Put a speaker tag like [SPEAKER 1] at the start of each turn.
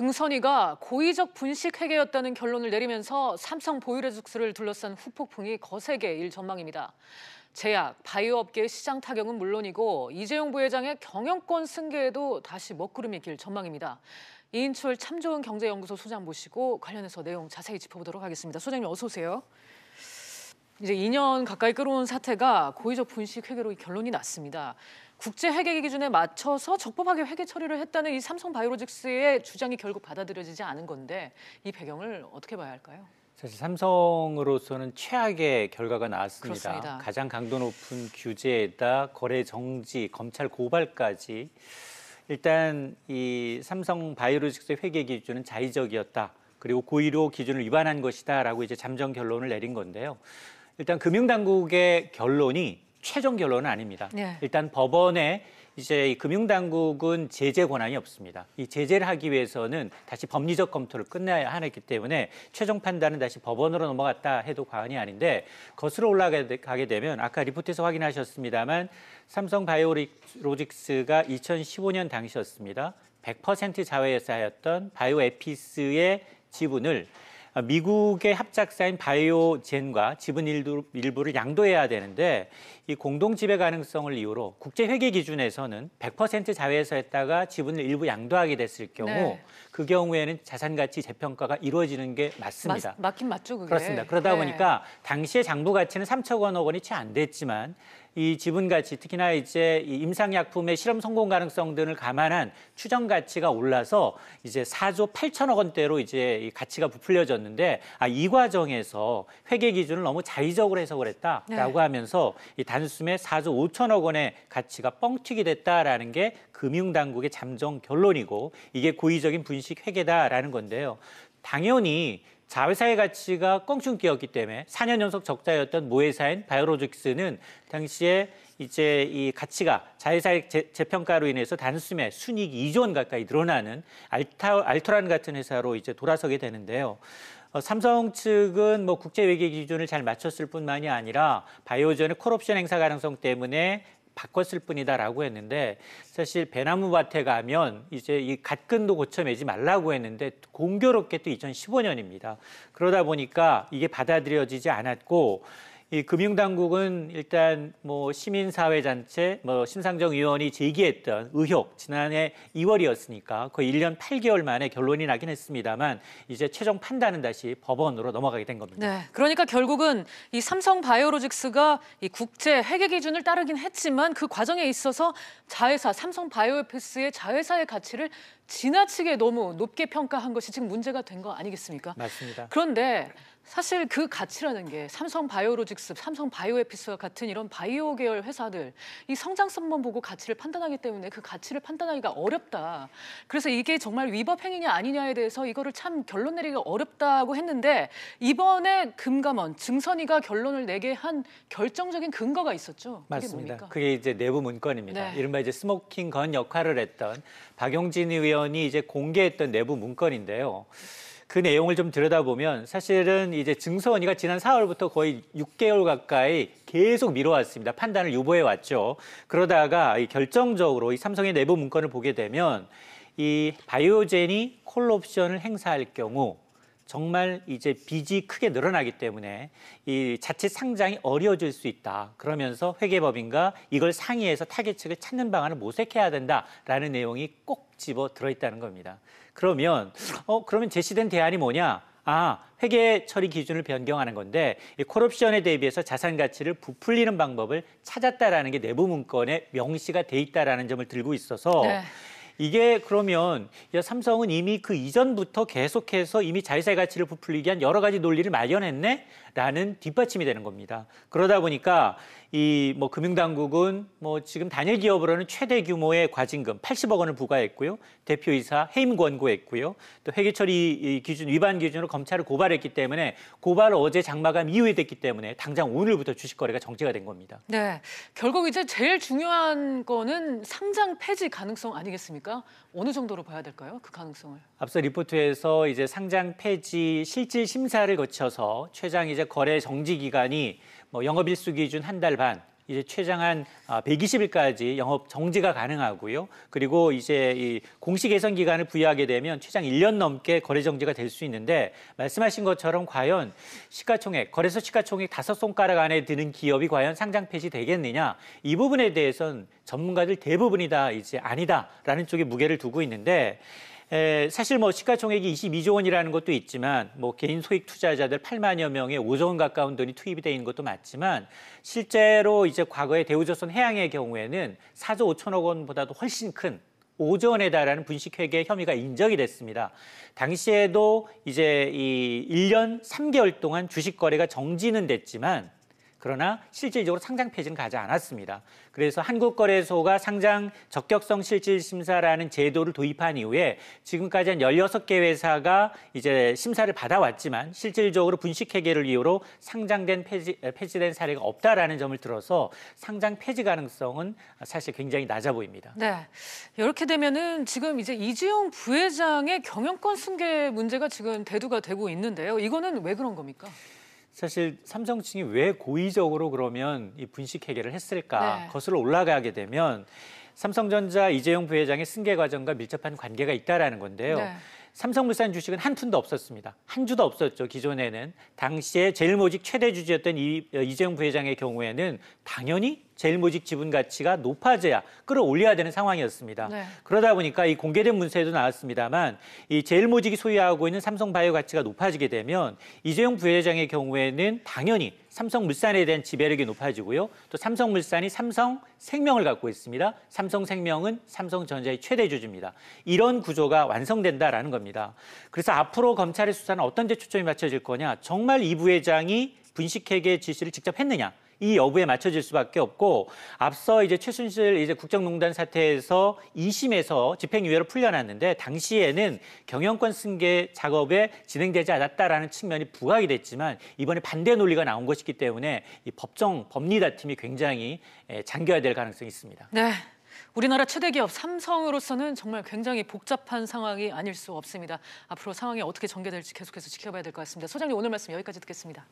[SPEAKER 1] 증선이가 고의적 분식 회계였다는 결론을 내리면서 삼성 보유의 죽수를 둘러싼 후폭풍이 거세게 일 전망입니다. 제약, 바이오업계의 시장 타격은 물론이고 이재용 부회장의 경영권 승계에도 다시 먹구름이 길 전망입니다. 이인철 참 좋은 경제연구소 소장 모시고 관련해서 내용 자세히 짚어보도록 하겠습니다. 소장님 어서 오세요. 이제 2년 가까이 끌어온 사태가 고의적 분식 회계로 결론이 났습니다. 국제 회계 기준에 맞춰서 적법하게 회계 처리를 했다는 이 삼성바이오로직스의 주장이 결국 받아들여지지 않은 건데 이 배경을 어떻게 봐야 할까요?
[SPEAKER 2] 사실 삼성으로서는 최악의 결과가 나왔습니다. 그렇습니다. 가장 강도 높은 규제에다 거래 정지, 검찰 고발까지 일단 이 삼성바이오로직스의 회계 기준은 자의적이었다. 그리고 고의로 기준을 위반한 것이다라고 이제 잠정 결론을 내린 건데요. 일단 금융당국의 결론이 최종 결론은 아닙니다. 네. 일단 법원에 이제 금융당국은 제재 권한이 없습니다. 이 제재를 하기 위해서는 다시 법리적 검토를 끝내야 하기 때문에 최종 판단은 다시 법원으로 넘어갔다 해도 과언이 아닌데 거슬러 올라가게 되면 아까 리포트에서 확인하셨습니다만 삼성바이오로직스가 2015년 당시였습니다. 100%자회사였던 바이오에피스의 지분을 아, 미국의 합작사인 바이오젠과 지분 일부를 양도해야 되는데 이 공동 지배 가능성을 이유로 국제 회계 기준에서는 100%자회에했다가 지분을 일부 양도하게 됐을 경우 네. 그 경우에는 자산 가치 재평가가 이루어지는 게 맞습니다. 맞,
[SPEAKER 1] 맞긴 맞죠, 그게. 그렇습니다. 그러다 네. 보니까
[SPEAKER 2] 당시의 장부 가치는 3천억 원이 채 안 됐지만 이 지분 가치 특히나 이제 이 임상약품의 실험 성공 가능성 등을 감안한 추정 가치가 올라서 이제 4조 8천억 원대로 이제 이 가치가 부풀려졌는데 아, 이 과정에서 회계 기준을 너무 자의적으로 해석을 했다라고 네. 하면서 이 단숨에 4조 5천억 원의 가치가 뻥튀기 됐다라는 게 금융당국의 잠정 결론이고 이게 고의적인 분식 회계다라는 건데요. 당연히 자회사의 가치가 껑충뛰었기 때문에 4년 연속 적자였던 모회사인 바이오로직스는 당시에 이제 이 가치가 자회사의 재, 평가로 인해서 단숨에 순이익 2조 원 가까이 늘어나는 알타, 알토란 같은 회사로 이제 돌아서게 되는데요. 어, 삼성 측은 뭐 국제 외계 기준을 잘 맞췄을 뿐만이 아니라 바이오전의 콜옵션 행사 가능성 때문에 바꿨을 뿐이다라고 했는데 사실 배나무 밭에 가면 이제 이 갓근도 고쳐매지 말라고 했는데 공교롭게 도 2015년입니다. 그러다 보니까 이게 받아들여지지 않았고 이 금융당국은 일단 뭐 시민사회단체, 뭐 심상정의원이 제기했던 의혹 지난해 2월이었으니까 거의 1년 8개월 만에 결론이 나긴 했습니다만 이제 최종 판단은 다시 법원으로 넘어가게 된 겁니다.
[SPEAKER 1] 네, 그러니까 결국은 이 삼성바이오로직스가 이 국제 회계 기준을 따르긴 했지만 그 과정에 있어서 자회사 삼성바이오에피스의 자회사의 가치를 지나치게 너무 높게 평가한 것이 지금 문제가 된 거 아니겠습니까? 맞습니다. 그런데 사실 그 가치라는 게 삼성 바이오로직스, 삼성 바이오에피스와 같은 이런 바이오 계열 회사들 이 성장성만 보고 가치를 판단하기 때문에 그 가치를 판단하기가 어렵다. 그래서 이게 정말 위법 행위냐 아니냐에 대해서 이거를 참 결론 내리기가 어렵다고 했는데 이번에 금감원 증선이가 결론을 내게 한 결정적인 근거가 있었죠. 맞습니다. 그게,
[SPEAKER 2] 그게 이제 내부 문건입니다. 네. 이른바 이제 스모킹 건 역할을 했던 박용진 의원이 이제 공개했던 내부 문건인데요. 그 내용을 좀 들여다보면 사실은 이제 증서원이가 지난 4월부터 거의 6개월 가까이 계속 미뤄왔습니다. 판단을 유보해 왔죠. 그러다가 이 결정적으로 이 삼성의 내부 문건을 보게 되면 이 바이오젠이 콜옵션을 행사할 경우 정말 이제 빚이 크게 늘어나기 때문에 이 자칫 상장이 어려워질 수 있다. 그러면서 회계법인과 이걸 상의해서 타겟층을 찾는 방안을 모색해야 된다라는 내용이 꼭 집어 들어있다는 겁니다. 그러면 어 그러면 제시된 대안이 뭐냐? 아, 회계 처리 기준을 변경하는 건데 이 콜옵션에 대비해서 자산 가치를 부풀리는 방법을 찾았다라는 게 내부 문건에 명시가 돼 있다라는 점을 들고 있어서 네. 이게 그러면 삼성은 이미 그 이전부터 계속해서 이미 자회사의 가치를 부풀리기 위한 여러 가지 논리를 마련했네? 라는 뒷받침이 되는 겁니다. 그러다 보니까 이 뭐 금융당국은 뭐 지금 단일 기업으로는 최대 규모의 과징금 80억 원을 부과했고요. 대표이사 해임 권고했고요. 또 회계처리 기준 위반 기준으로 검찰을 고발했기 때문에 고발 어제 장마감 이후에 됐기 때문에 당장 오늘부터 주식 거래가 정지가 된 겁니다.
[SPEAKER 1] 네. 결국 이제 제일 중요한 거는 상장 폐지 가능성 아니겠습니까? 있으니까 어느 정도로 봐야 될까요? 그 가능성을.
[SPEAKER 2] 앞서 리포트에서 이제 상장 폐지 실질 심사를 거쳐서 최장 이제 거래 정지 기간이 뭐 영업 일수 기준 한 달 반, 이제 최장한 120일까지 아, 영업 정지가 가능하고요. 그리고 이제 이 공식 예선 기간을 부여하게 되면 최장 1년 넘게 거래 정지가 될 수 있는데 말씀하신 것처럼 과연 시가총액 거래소 시가총액 다섯 손가락 안에 드는 기업이 과연 상장 폐지 되겠느냐 이 부분에 대해선 전문가들 대부분이 다 이제 아니다라는 쪽에 무게를 두고 있는데 에, 사실 뭐 시가총액이 22조 원이라는 것도 있지만 뭐 개인 소액 투자자들 8만여 명의 5조 원 가까운 돈이 투입이 돼 있는 것도 맞지만 실제로 이제 과거에 대우조선 해양의 경우에는 4조 5천억 원보다도 훨씬 큰 5조 원에 달하는 분식회계 혐의가 인정이 됐습니다. 당시에도 이제 이 1년 3개월 동안 주식 거래가 정지는 됐지만 그러나 실질적으로 상장 폐지는 가지 않았습니다. 그래서 한국거래소가 상장 적격성 실질 심사라는 제도를 도입한 이후에 지금까지 한 16개 회사가 이제 심사를 받아왔지만 실질적으로 분식 회계를 이유로 상장된 폐지, 폐지된 사례가 없다라는 점을 들어서 상장 폐지 가능성은 사실 굉장히 낮아 보입니다.
[SPEAKER 1] 네. 이렇게 되면은 지금 이제 이지용 부회장의 경영권 승계 문제가 지금 대두가 되고 있는데요. 이거는 왜 그런 겁니까?
[SPEAKER 2] 사실 삼성 측이 왜 고의적으로 그러면 이 분식 해결을 했을까? 네. 거슬러 올라가게 되면 삼성전자 이재용 부회장의 승계 과정과 밀접한 관계가 있다라는 건데요. 네. 삼성물산 주식은 한 푼도 없었습니다. 한 주도 없었죠. 기존에는 당시에 제일모직 최대 주주였던 이, 어, 이재용 부회장의 경우에는 당연히 제일모직 지분 가치가 높아져야 끌어올려야 되는 상황이었습니다. 네. 그러다 보니까 이 공개된 문서에도 나왔습니다만 이제일모직이 소유하고 있는 삼성바이오 가치가 높아지게 되면 이재용 부회장의 경우에는 당연히 삼성물산에 대한 지배력이 높아지고요. 또 삼성물산이 삼성생명을 갖고 있습니다. 삼성생명은 삼성전자의 최대 주주입니다. 이런 구조가 완성된다라는 겁니다. 그래서 앞으로 검찰의 수사는 어떤 데 초점이 맞춰질 거냐? 정말 이 부회장이 분식회계 지시를 직접 했느냐? 이 여부에 맞춰질 수밖에 없고 앞서 이제 최순실 이제 국정농단 사태에서 2심에서 집행유예로 풀려났는데 당시에는 경영권 승계 작업에 진행되지 않았다라는 측면이 부각이 됐지만 이번에 반대 논리가 나온 것이기 때문에 이 법정 법리다팀이 굉장히 잠겨야 될 가능성이 있습니다.
[SPEAKER 1] 네. 우리나라 최대 기업 삼성으로서는 정말 굉장히 복잡한 상황이 아닐 수 없습니다. 앞으로 상황이 어떻게 전개될지 계속해서 지켜봐야 될 것 같습니다. 소장님 오늘 말씀 여기까지 듣겠습니다.